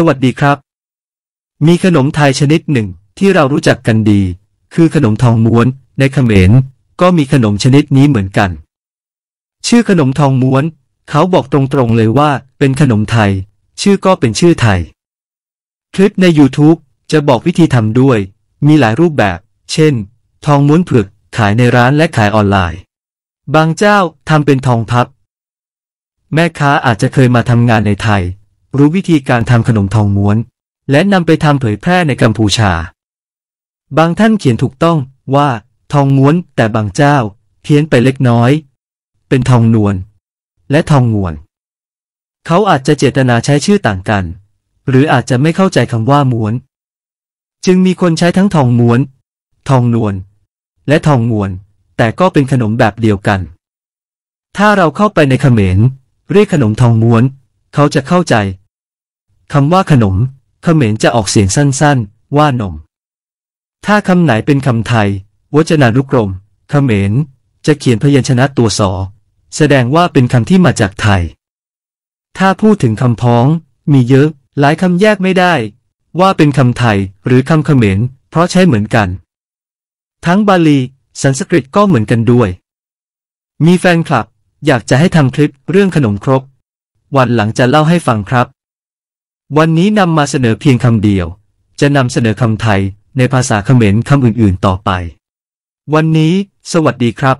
สวัสดีครับ มีขนมไทยชนิดหนึ่งที่เรารู้จักกันดี คือขนมทองม้วน ในเขมรก็มีขนมชนิดนี้เหมือนกัน ชื่อขนมทองม้วน เขาบอกตรงๆเลยว่า เป็นขนมไทย ชื่อก็เป็นชื่อไทย คลิปใน YouTube จะบอกวิธีทำด้วย มีหลายรูปแบบ เช่น ทองม้วนเผือกขายในร้านและขายออนไลน์ บางเจ้าทำเป็นทองพับ แม่ค้าอาจจะเคยมาทำงานในไทยรู้วิธีการทำขนมทองม้วน และนำไปทำเผยแพร่ในกัมพูชา บางท่านเขียนถูกต้องว่า ทองม้วนแต่บางเจ้า เพี้ยนไปเล็กน้อย เป็นทองนวลและทองงวน เขาอาจจะเจตนาใช้ชื่อต่างกัน หรืออาจจะไม่เข้าใจคำว่าม้วน จึงมีคนใช้ทั้งทองม้วน ทองนวลและทองงวน แต่ก็เป็นขนมแบบเดียวกัน ถ้าเราเข้าไปในเขมรเรียกขนมทองม้วน เขาจะเข้าใจคำว่าขนมเขมรจะออกเสียงสั้น ๆ ว่านม ถ้าคำไหนเป็นคำไทย วจนานุกรมเขมรจะเขียนพยัญชนะตัวสอแสดงว่าเป็นคำที่มาจากไทย ถ้าพูดถึงคำพ้อง มีเยอะ หลายคำแยกไม่ได้ ว่าเป็นคำไทยหรือคำเขมรเพราะใช้เหมือนกัน ทั้งบาลี สันสกฤตก็เหมือนกันด้วย มีแฟนคลับ อยากจะให้ทำคลิปเรื่องขนมครกวันหลังจะเล่าให้ฟังครับวันนี้นำมาเสนอเพียงคำเดียว จะนำเสนอคำไทยในภาษาเขมรคำอื่นๆต่อไป วันนี้สวัสดีครับ